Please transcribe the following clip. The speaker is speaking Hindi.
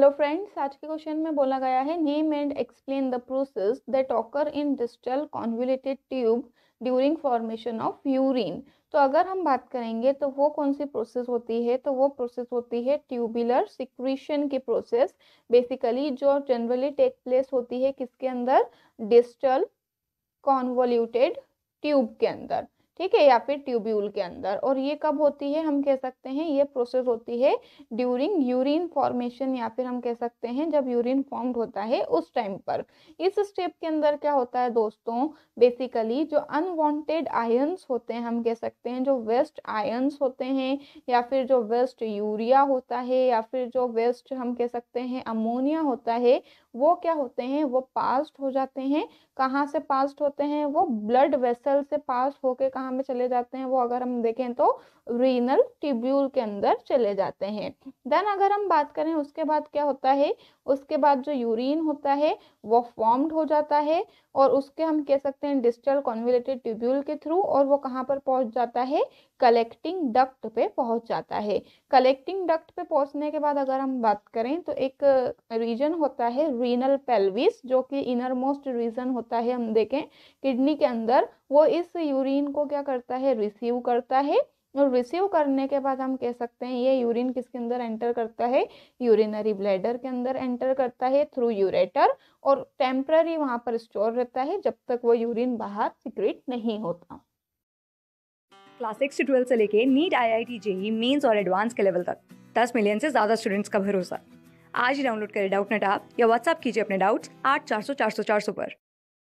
हेलो फ्रेंड्स आज के क्वेश्चन में बोला गया है name and explain the process that occur in distal convoluted tube during formation of urine तो अगर हम बात करेंगे तो वो कौन सी प्रोसेस होती है तो वो प्रोसेस होती है ट्यूबुलर सिक्रीशन की प्रोसेस बेसिकली जो जनरली टेक प्लेस होती है किसके अंदर डिस्टल कॉन्वोल्यूटेड ट्यूब के अंदर ठीक है या फिर ट्यूब्यूल के अंदर और ये कब होती है हम कह सकते हैं ये प्रोसेस होती है ड्यूरिंग यूरिन फॉर्मेशन या फिर हम कह सकते हैं जब यूरिन फॉर्म्ड होता है उस टाइम पर इस स्टेप के अंदर क्या होता है दोस्तों बेसिकली जो अनवांटेड आयंस होते हैं हम कह सकते हैं जो वेस्ट आयंस होते हैं या फिर जो वेस्ट यूरिया होता है या फिर जो वेस्ट हम कह सकते हैं अमोनिया होता है वो क्या होते हैं वो पास्ट हो जाते हैं कहाँ से पास्ट होते हैं वो ब्लड वेसल से पास होके कहाँ कहाँ में चले जाते हैं वो अगर हम देखें तो रीनल ट्यूब्यूल के अंदर चले जाते हैं देन अगर हम बात करें उसके बाद क्या होता है उसके बाद जो यूरिन होता है वो फॉर्म्ड हो जाता है और उसके हम कह सकते हैं डिस्टल कॉन्विलेटेड ट्यूब्यूल के थ्रू और वो कहाँ पर पहुँच जाता है कलेक्टिंग डक्ट पे पहुँच जाता है कलेक्टिंग डक्ट पे पहुँचने के बाद अगर हम बात करें तो एक रीजन होता है रीनल पेल्विस जो कि इनर मोस्ट रीजन होता है हम देखें किडनी के अंदर वो इस यूरिन को क्या करता है रिसीव करता है और रिसीव करने के बाद हम कह सकते हैं ये यूरिन किसके अंदर एंटर करता है यूरिनरी ब्लैडर के अंदर एंटर करता है थ्रू यूरेटर और टेम्प्ररी वहाँ पर स्टोर रहता है जब तक वो यूरिन बाहर सिक्रेट नहीं होता क्लास सिक्स से ट्वेल्थ से लेके NEET I I T JEE Mains और एडवांस के लेवल तक दस मिलियन से ज़्यादा स्टूडेंट्स का भरोसा आज ही डाउनलोड करें डाउट नेटअप या व्हाट्सअप कीजिए अपने डाउट्स आठ चार सौ चार सौ चार सौ पर